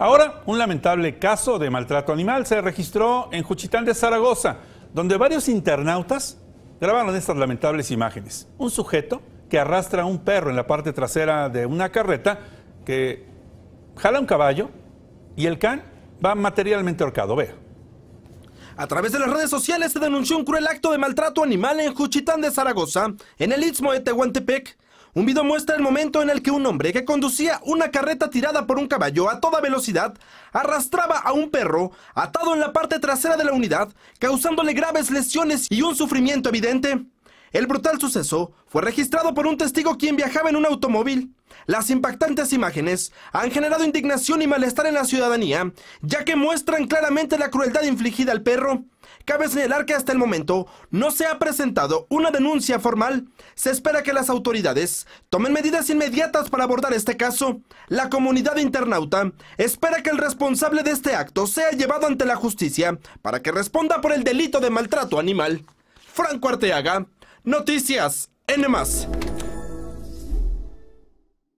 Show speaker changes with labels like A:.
A: Ahora, un lamentable caso de maltrato animal se registró en Juchitán de Zaragoza, donde varios internautas grabaron estas lamentables imágenes. Un sujeto que arrastra a un perro en la parte trasera de una carreta, que jala un caballo y el can va materialmente ahorcado. Vea. A través
B: de las redes sociales se denunció un cruel acto de maltrato animal en Juchitán de Zaragoza, en el istmo de Tehuantepec. Un video muestra el momento en el que un hombre que conducía una carreta tirada por un caballo a toda velocidad arrastraba a un perro atado en la parte trasera de la unidad, causándole graves lesiones y un sufrimiento evidente. El brutal suceso fue registrado por un testigo quien viajaba en un automóvil. Las impactantes imágenes han generado indignación y malestar en la ciudadanía, ya que muestran claramente la crueldad infligida al perro. Cabe señalar que hasta el momento no se ha presentado una denuncia formal. Se espera que las autoridades tomen medidas inmediatas para abordar este caso. La comunidad internauta espera que el responsable de este acto sea llevado ante la justicia para que responda por el delito de maltrato animal. Franco Arteaga, Noticias N.